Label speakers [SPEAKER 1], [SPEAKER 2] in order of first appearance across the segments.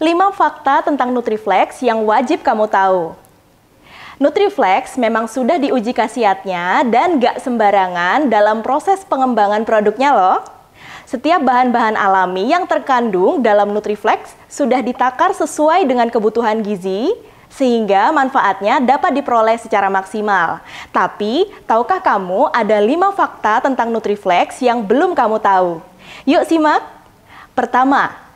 [SPEAKER 1] 5 fakta tentang Nutriflex yang wajib kamu tahu. Nutriflex memang sudah diuji khasiatnya dan gak sembarangan dalam proses pengembangan produknya loh. Setiap bahan-bahan alami yang terkandung dalam Nutriflex sudah ditakar sesuai dengan kebutuhan gizi, sehingga manfaatnya dapat diperoleh secara maksimal. Tapi, tahukah kamu ada 5 fakta tentang Nutriflex yang belum kamu tahu? Yuk simak! Pertama,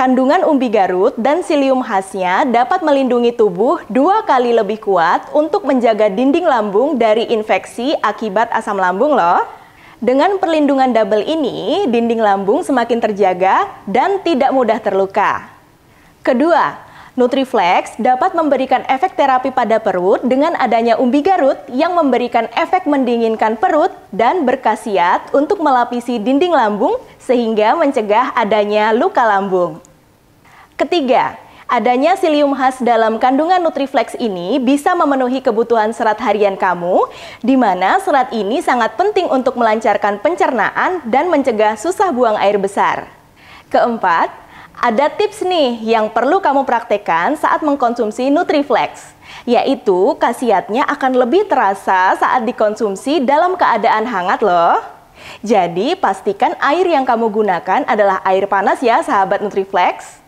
[SPEAKER 1] Kandungan umbi garut dan silium khasnya dapat melindungi tubuh dua kali lebih kuat untuk menjaga dinding lambung dari infeksi akibat asam lambung loh. Dengan perlindungan double ini, dinding lambung semakin terjaga dan tidak mudah terluka. Kedua, Nutriflex dapat memberikan efek terapi pada perut dengan adanya umbi garut yang memberikan efek mendinginkan perut dan berkhasiat untuk melapisi dinding lambung sehingga mencegah adanya luka lambung. Ketiga, adanya silium khas dalam kandungan Nutriflex ini bisa memenuhi kebutuhan serat harian kamu, di mana serat ini sangat penting untuk melancarkan pencernaan dan mencegah susah buang air besar. Keempat, ada tips nih yang perlu kamu praktekkan saat mengkonsumsi Nutriflex, yaitu khasiatnya akan lebih terasa saat dikonsumsi dalam keadaan hangat loh. Jadi pastikan air yang kamu gunakan adalah air panas ya sahabat Nutriflex.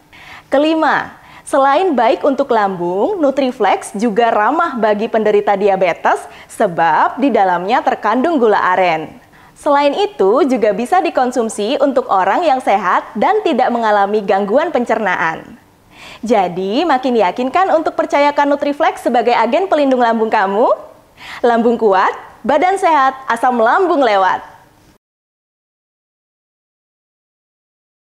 [SPEAKER 1] Kelima, Selain baik untuk lambung, Nutriflex juga ramah bagi penderita diabetes sebab di dalamnya terkandung gula aren. Selain itu, juga bisa dikonsumsi untuk orang yang sehat dan tidak mengalami gangguan pencernaan. Jadi, makin yakinkan untuk percayakan Nutriflex sebagai agen pelindung lambung kamu? Lambung kuat, badan sehat, asam lambung lewat.